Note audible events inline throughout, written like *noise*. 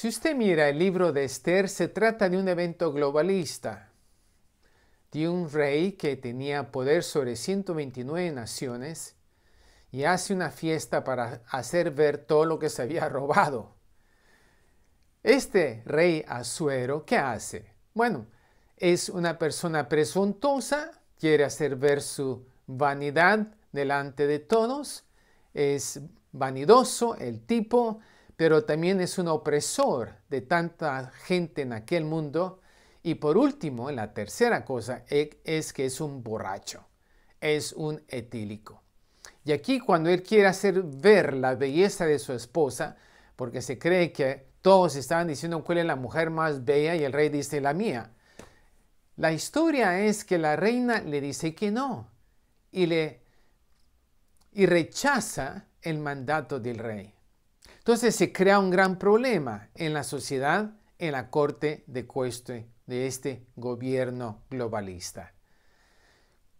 Si usted mira el libro de Esther, se trata de un evento globalista, de un rey que tenía poder sobre 129 naciones y hace una fiesta para hacer ver todo lo que se había *laughs* robado. Este rey Azuero, ¿qué hace? Bueno, es una persona presuntuosa, quiere hacer ver su vanidad delante de todos, es vanidoso el tipo, pero también es un opresor de tanta gente en aquel mundo. Y por último, la tercera cosa e, es que es un borracho, es un etílico. Y aquí cuando él quiere hacer ver la belleza de su esposa, porque se cree que todos estaban diciendo cuál es la mujer más bella y el rey dice la mía. La historia es que la reina le dice que no y, le, rechaza el mandato del rey. Entonces se crea un gran problema en la sociedad, en la corte de cueste de este gobierno globalista.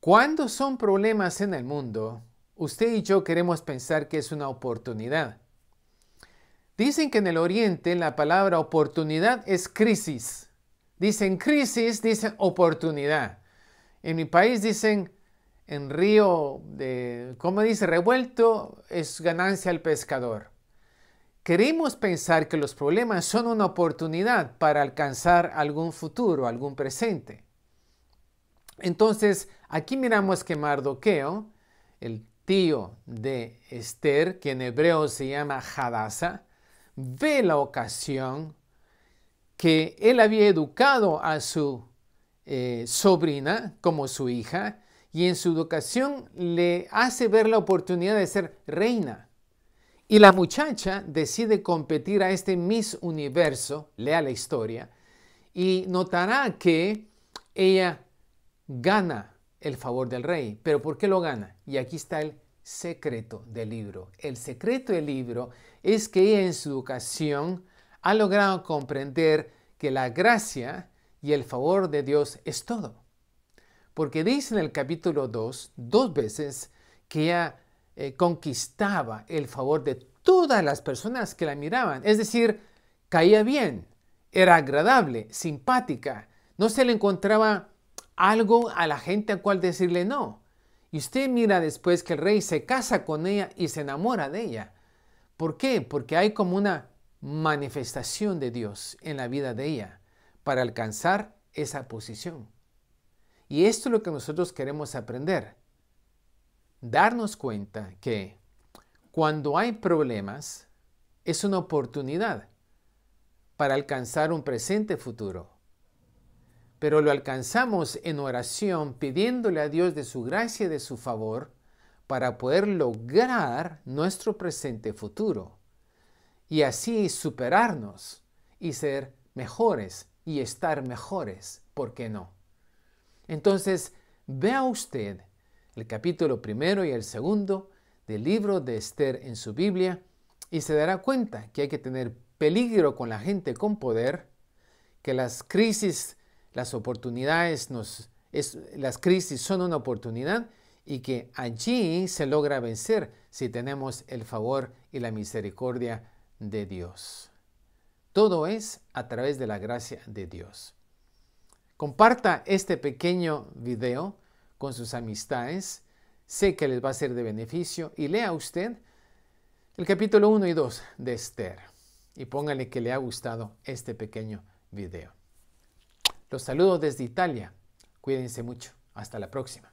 Cuando son problemas en el mundo, usted y yo queremos pensar que es una oportunidad. Dicen que en el Oriente la palabra oportunidad es crisis. Dicen crisis, dicen oportunidad. En mi país dicen en río de, ¿cómo dice? Revuelto es ganancia al pescador. Queremos pensar que los problemas son una oportunidad para alcanzar algún futuro, algún presente. Entonces, aquí miramos que Mardoqueo, el tío de Esther, que en hebreo se llama Hadassah, ve la ocasión que él había educado a su eh, sobrina como su hija y en su educación le hace ver la oportunidad de ser reina. Y la muchacha decide competir a este Miss Universo, lea la historia, y notará que ella gana el favor del rey. ¿Pero por qué lo gana? Y aquí está el secreto del libro. El secreto del libro es que ella en su educación ha logrado comprender que la gracia y el favor de Dios es todo. Porque dice en el capítulo 2 dos veces que ella eh, conquistaba el favor de todas las personas que la miraban. Es decir, caía bien, era agradable, simpática. No se le encontraba algo a la gente a cual decirle no. Y usted mira después que el rey se casa con ella y se enamora de ella. ¿Por qué? Porque hay como una manifestación de Dios en la vida de ella para alcanzar esa posición. Y esto es lo que nosotros queremos aprender darnos cuenta que cuando hay problemas es una oportunidad para alcanzar un presente futuro. Pero lo alcanzamos en oración pidiéndole a Dios de su gracia y de su favor para poder lograr nuestro presente futuro y así superarnos y ser mejores y estar mejores, ¿por qué no? Entonces, vea usted el capítulo primero y el segundo del libro de Esther en su Biblia y se dará cuenta que hay que tener peligro con la gente con poder, que las crisis, las oportunidades, las crisis son una oportunidad y que allí se logra vencer si tenemos el favor y la misericordia de Dios. Todo es a través de la gracia de Dios. Comparta este pequeño video con sus amistades. Sé que les va a ser de beneficio y lea usted el capítulo 1 y 2 de Esther y póngale que le ha gustado este pequeño video. Los saludo desde Italia. Cuídense mucho. Hasta la próxima.